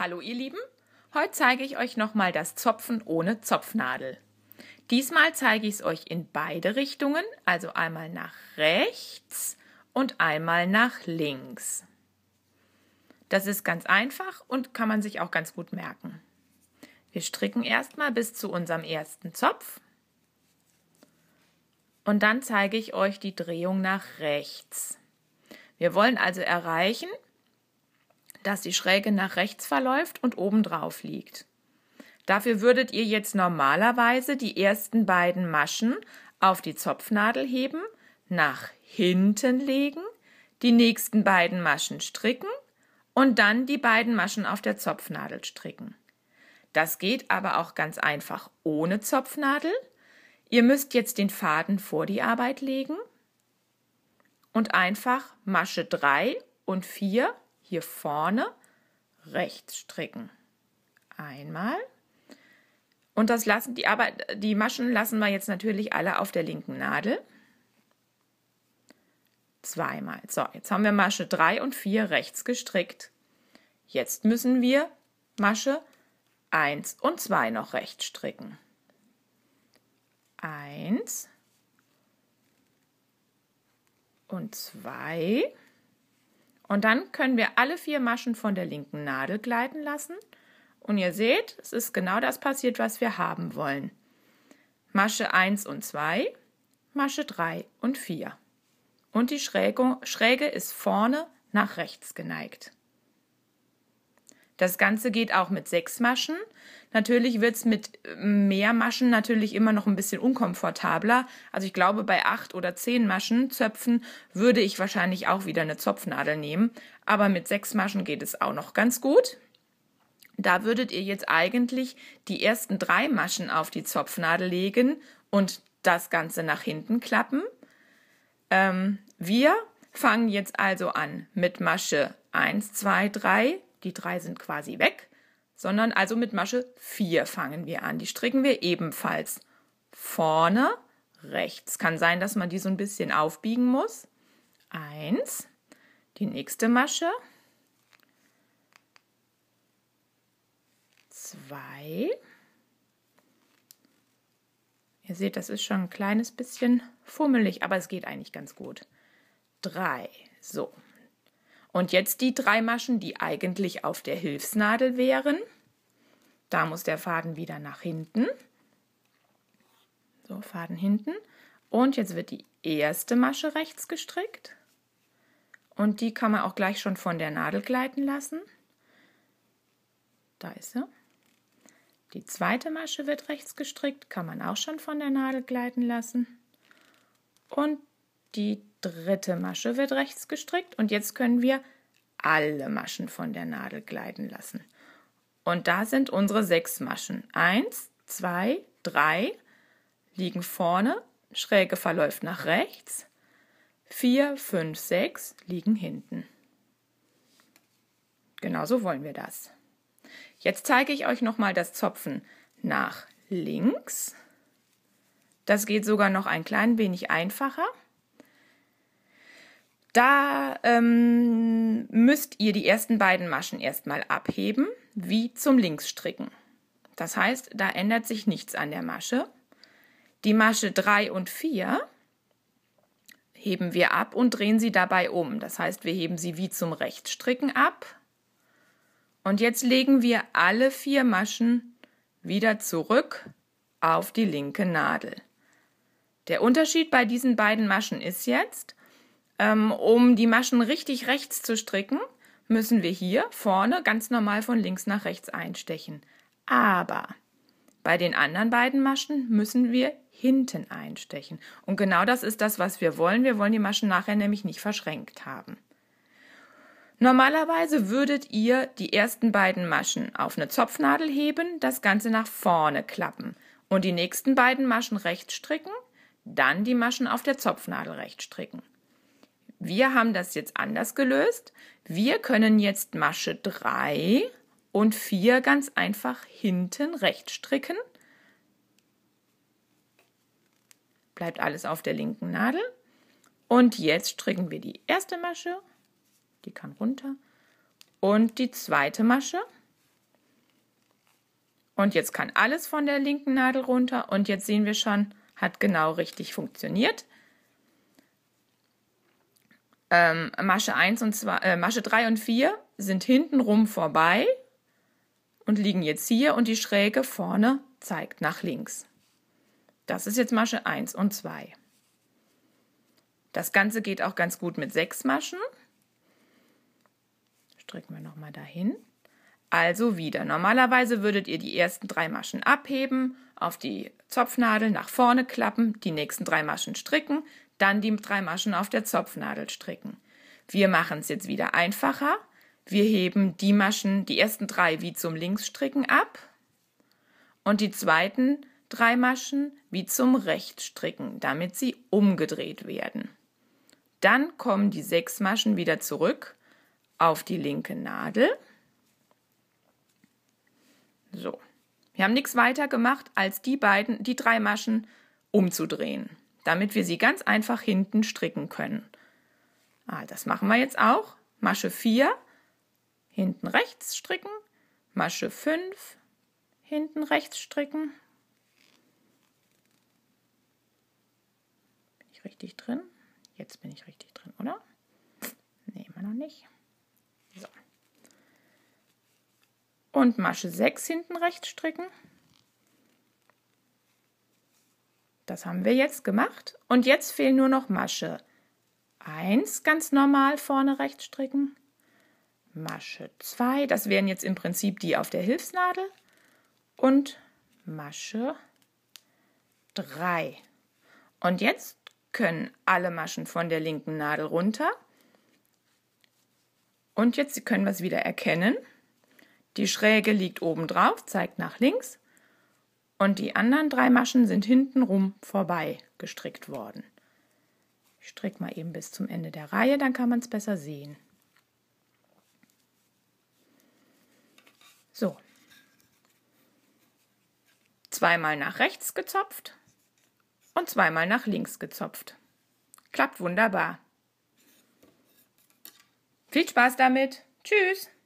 Hallo ihr Lieben, heute zeige ich euch nochmal das Zopfen ohne Zopfnadel. Diesmal zeige ich es euch in beide Richtungen, also einmal nach rechts und einmal nach links. Das ist ganz einfach und kann man sich auch ganz gut merken. Wir stricken erstmal bis zu unserem ersten Zopf und dann zeige ich euch die Drehung nach rechts. Wir wollen also erreichen, dass die Schräge nach rechts verläuft und obendrauf liegt. Dafür würdet ihr jetzt normalerweise die ersten beiden Maschen auf die Zopfnadel heben, nach hinten legen, die nächsten beiden Maschen stricken und dann die beiden Maschen auf der Zopfnadel stricken. Das geht aber auch ganz einfach ohne Zopfnadel. Ihr müsst jetzt den Faden vor die Arbeit legen und einfach Masche 3 und 4 hier vorne rechts stricken. Einmal. Und das lassen die Arbeit, die Maschen lassen wir jetzt natürlich alle auf der linken Nadel. Zweimal. So, jetzt haben wir Masche 3 und 4 rechts gestrickt. Jetzt müssen wir Masche 1 und 2 noch rechts stricken. 1 und 2 und dann können wir alle vier Maschen von der linken Nadel gleiten lassen. Und ihr seht, es ist genau das passiert, was wir haben wollen. Masche 1 und 2, Masche 3 und 4. Und die Schräge, Schräge ist vorne nach rechts geneigt. Das Ganze geht auch mit sechs Maschen. Natürlich wird es mit ähm, mehr Maschen natürlich immer noch ein bisschen unkomfortabler. Also ich glaube, bei acht oder zehn Maschen Zöpfen würde ich wahrscheinlich auch wieder eine Zopfnadel nehmen. Aber mit sechs Maschen geht es auch noch ganz gut. Da würdet ihr jetzt eigentlich die ersten drei Maschen auf die Zopfnadel legen und das Ganze nach hinten klappen. Ähm, wir fangen jetzt also an mit Masche 1, 2, 3. Die drei sind quasi weg sondern also mit Masche 4 fangen wir an. Die stricken wir ebenfalls vorne, rechts. Kann sein, dass man die so ein bisschen aufbiegen muss. Eins, die nächste Masche. Zwei. Ihr seht, das ist schon ein kleines bisschen fummelig, aber es geht eigentlich ganz gut. Drei. So. Und jetzt die drei Maschen, die eigentlich auf der Hilfsnadel wären. Da muss der Faden wieder nach hinten. So, Faden hinten. Und jetzt wird die erste Masche rechts gestrickt. Und die kann man auch gleich schon von der Nadel gleiten lassen. Da ist sie. Die zweite Masche wird rechts gestrickt, kann man auch schon von der Nadel gleiten lassen. Und die dritte Masche wird rechts gestrickt und jetzt können wir alle Maschen von der Nadel gleiten lassen. Und da sind unsere sechs Maschen. Eins, zwei, drei liegen vorne, Schräge verläuft nach rechts. Vier, fünf, sechs liegen hinten. Genauso wollen wir das. Jetzt zeige ich euch nochmal das Zopfen nach links. Das geht sogar noch ein klein wenig einfacher. Da ähm, müsst ihr die ersten beiden Maschen erstmal abheben, wie zum Linksstricken. Das heißt, da ändert sich nichts an der Masche. Die Masche 3 und 4 heben wir ab und drehen sie dabei um. Das heißt, wir heben sie wie zum Rechtsstricken ab. Und jetzt legen wir alle vier Maschen wieder zurück auf die linke Nadel. Der Unterschied bei diesen beiden Maschen ist jetzt, ähm, um die Maschen richtig rechts zu stricken, müssen wir hier vorne ganz normal von links nach rechts einstechen. Aber bei den anderen beiden Maschen müssen wir hinten einstechen. Und genau das ist das, was wir wollen. Wir wollen die Maschen nachher nämlich nicht verschränkt haben. Normalerweise würdet ihr die ersten beiden Maschen auf eine Zopfnadel heben, das Ganze nach vorne klappen und die nächsten beiden Maschen rechts stricken, dann die Maschen auf der Zopfnadel rechts stricken wir haben das jetzt anders gelöst. Wir können jetzt Masche 3 und 4 ganz einfach hinten rechts stricken. Bleibt alles auf der linken Nadel. Und jetzt stricken wir die erste Masche, die kann runter, und die zweite Masche. Und jetzt kann alles von der linken Nadel runter und jetzt sehen wir schon, hat genau richtig funktioniert. Ähm, Masche 1 und 2, äh, Masche 3 und 4 sind hintenrum vorbei und liegen jetzt hier und die Schräge vorne zeigt nach links. Das ist jetzt Masche 1 und 2. Das Ganze geht auch ganz gut mit 6 Maschen. Stricken wir nochmal dahin. Also wieder. Normalerweise würdet ihr die ersten drei Maschen abheben, auf die Zopfnadel nach vorne klappen, die nächsten drei Maschen stricken, dann die drei Maschen auf der Zopfnadel stricken. Wir machen es jetzt wieder einfacher. Wir heben die Maschen, die ersten drei wie zum Linksstricken ab und die zweiten drei Maschen wie zum Rechtsstricken, damit sie umgedreht werden. Dann kommen die sechs Maschen wieder zurück auf die linke Nadel. So. Wir haben nichts weiter gemacht, als die beiden, die drei Maschen umzudrehen damit wir sie ganz einfach hinten stricken können. Ah, das machen wir jetzt auch. Masche 4, hinten rechts stricken. Masche 5, hinten rechts stricken. Bin ich richtig drin? Jetzt bin ich richtig drin, oder? Ne, immer noch nicht. So. Und Masche 6 hinten rechts stricken. Das haben wir jetzt gemacht. Und jetzt fehlen nur noch Masche. 1 ganz normal vorne rechts stricken. Masche 2, das wären jetzt im Prinzip die auf der Hilfsnadel. Und Masche 3. Und jetzt können alle Maschen von der linken Nadel runter. Und jetzt können wir es wieder erkennen. Die Schräge liegt oben drauf, zeigt nach links und die anderen drei Maschen sind hintenrum vorbei gestrickt worden. Ich stricke mal eben bis zum Ende der Reihe, dann kann man es besser sehen. So. Zweimal nach rechts gezopft und zweimal nach links gezopft. Klappt wunderbar. Viel Spaß damit. Tschüss.